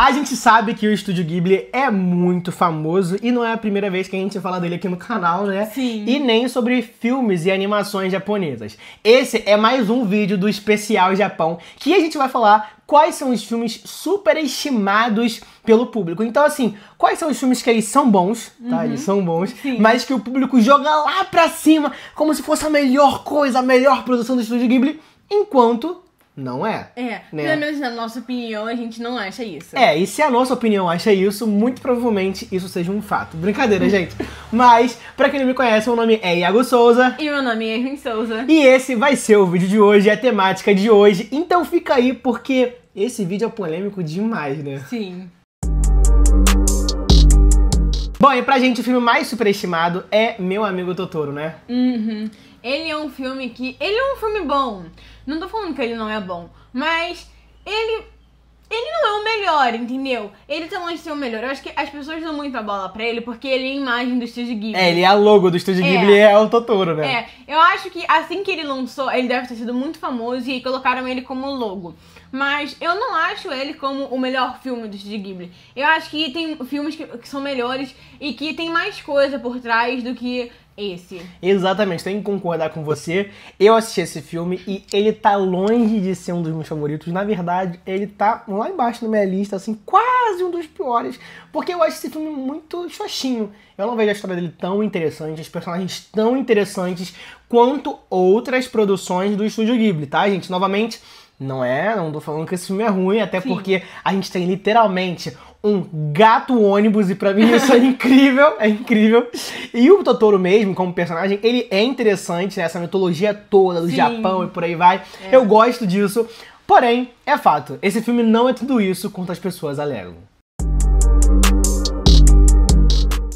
A gente sabe que o Estúdio Ghibli é muito famoso e não é a primeira vez que a gente fala dele aqui no canal, né? Sim. E nem sobre filmes e animações japonesas. Esse é mais um vídeo do especial Japão que a gente vai falar quais são os filmes superestimados pelo público. Então, assim, quais são os filmes que eles são bons, tá? Uhum. Eles são bons, Sim. mas que o público joga lá pra cima como se fosse a melhor coisa, a melhor produção do Estúdio Ghibli, enquanto não é. É. Né? Pelo menos na nossa opinião, a gente não acha isso. É, e se a nossa opinião acha isso, muito provavelmente isso seja um fato. Brincadeira, gente. Mas, para quem não me conhece, meu nome é Iago Souza. E meu nome é Erwin Souza. E esse vai ser o vídeo de hoje, a temática de hoje. Então fica aí, porque esse vídeo é polêmico demais, né? Sim. Bom, e pra gente o filme mais superestimado é Meu Amigo Totoro, né? Uhum. Ele é um filme que. Ele é um filme bom. Não tô falando que ele não é bom, mas ele ele não é o melhor, entendeu? Ele tá longe de ser o melhor. Eu acho que as pessoas dão muita bola pra ele porque ele é a imagem do Studio Ghibli. É, ele é a logo do Studio é. Ghibli, é o Totoro, né? É, eu acho que assim que ele lançou, ele deve ter sido muito famoso e colocaram ele como logo. Mas eu não acho ele como o melhor filme do Studio Ghibli. Eu acho que tem filmes que, que são melhores e que tem mais coisa por trás do que esse. Exatamente, tenho que concordar com você. Eu assisti esse filme e ele tá longe de ser um dos meus favoritos. Na verdade, ele tá lá embaixo na minha lista, assim, quase um dos piores. Porque eu acho esse filme muito xoxinho. Eu não vejo a história dele tão interessante, os personagens tão interessantes quanto outras produções do Estúdio Ghibli, tá, gente? Novamente, não é, não tô falando que esse filme é ruim, até Sim. porque a gente tem literalmente um gato ônibus, e para mim isso é incrível, é incrível. E o Totoro mesmo, como personagem, ele é interessante, né? Essa mitologia toda do Sim. Japão e por aí vai. É. Eu gosto disso. Porém, é fato, esse filme não é tudo isso quanto as pessoas alegam.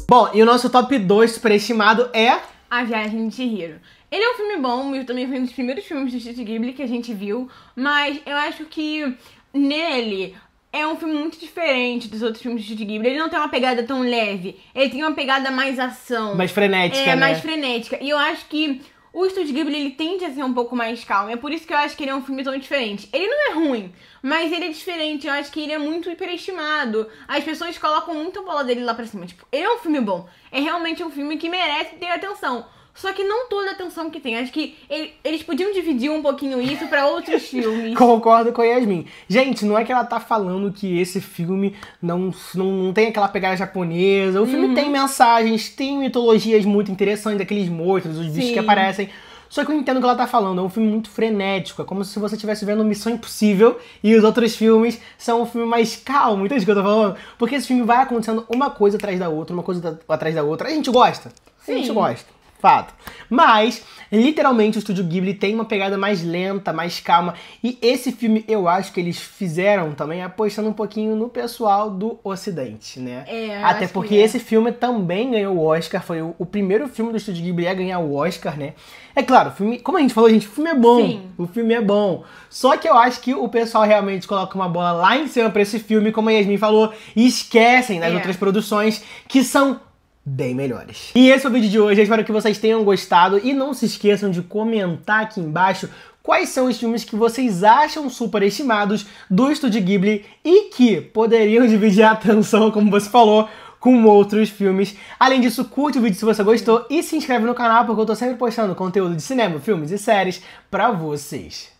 Bom, e o nosso top 2 superestimado é... A Viagem de Chihiro. Ele é um filme bom, e também foi um dos primeiros filmes do Studio Ghibli que a gente viu, mas eu acho que nele é um filme muito diferente dos outros filmes de Ghibli. Ele não tem uma pegada tão leve. Ele tem uma pegada mais ação. Mais frenética, é, né? mais frenética. E eu acho que o Estúdio Ghibli, ele tende a ser um pouco mais calmo. É por isso que eu acho que ele é um filme tão diferente. Ele não é ruim, mas ele é diferente. Eu acho que ele é muito hiperestimado. As pessoas colocam muito a bola dele lá pra cima. Tipo, ele é um filme bom. É realmente um filme que merece ter atenção. Só que não toda a atenção que tem. Acho que ele, eles podiam dividir um pouquinho isso para outros filmes. Concordo com a Yasmin. Gente, não é que ela tá falando que esse filme não, não, não tem aquela pegada japonesa. O filme uhum. tem mensagens, tem mitologias muito interessantes, aqueles monstros, os bichos que aparecem. Só que eu entendo o que ela tá falando, é um filme muito frenético, é como se você estivesse vendo Missão Impossível e os outros filmes são um filme mais calmo, entende o que eu tô falando? Porque esse filme vai acontecendo uma coisa atrás da outra, uma coisa da, atrás da outra. A gente gosta. Sim. A gente gosta fato. Mas, literalmente, o estúdio Ghibli tem uma pegada mais lenta, mais calma. E esse filme, eu acho que eles fizeram também apostando um pouquinho no pessoal do Ocidente, né? É, Até porque é. esse filme também ganhou o Oscar. Foi o, o, primeiro filme do estúdio Ghibli a ganhar o Oscar, né? É claro, filme, como a gente falou, gente, o filme é bom. Sim. O filme é bom. Só que eu acho que o pessoal realmente coloca uma bola lá em cima pra esse filme, como a Yasmin falou, e esquecem das é. outras produções que são bem melhores. E esse foi é o vídeo de hoje, eu espero que vocês tenham gostado e não se esqueçam de comentar aqui embaixo quais são os filmes que vocês acham superestimados do Estúdio Ghibli e que poderiam dividir a atenção, como você falou, com outros filmes. Além disso, curte o vídeo se você gostou e se inscreve no canal porque eu tô sempre postando conteúdo de cinema, filmes e séries para vocês.